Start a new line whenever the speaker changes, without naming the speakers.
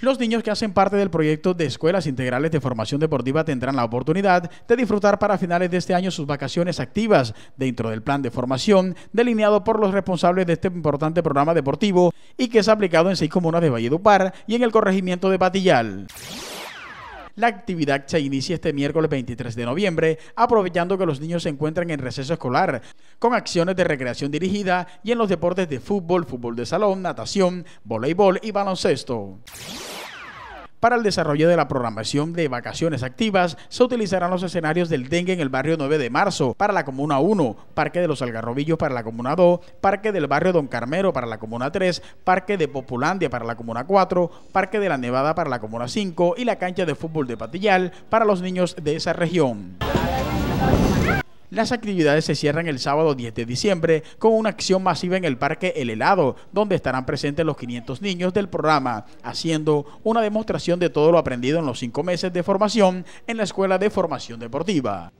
Los niños que hacen parte del proyecto de escuelas integrales de formación deportiva tendrán la oportunidad de disfrutar para finales de este año sus vacaciones activas dentro del plan de formación delineado por los responsables de este importante programa deportivo y que es aplicado en seis comunas de Valledupar y en el corregimiento de Patillal. La actividad se inicia este miércoles 23 de noviembre, aprovechando que los niños se encuentran en receso escolar, con acciones de recreación dirigida y en los deportes de fútbol, fútbol de salón, natación, voleibol y baloncesto. Para el desarrollo de la programación de vacaciones activas, se utilizarán los escenarios del dengue en el barrio 9 de marzo para la Comuna 1, Parque de los Algarrobillos para la Comuna 2, Parque del barrio Don Carmero para la Comuna 3, Parque de Populandia para la Comuna 4, Parque de la Nevada para la Comuna 5 y la cancha de fútbol de Patillal para los niños de esa región. Las actividades se cierran el sábado 10 de diciembre con una acción masiva en el Parque El Helado, donde estarán presentes los 500 niños del programa, haciendo una demostración de todo lo aprendido en los cinco meses de formación en la Escuela de Formación Deportiva.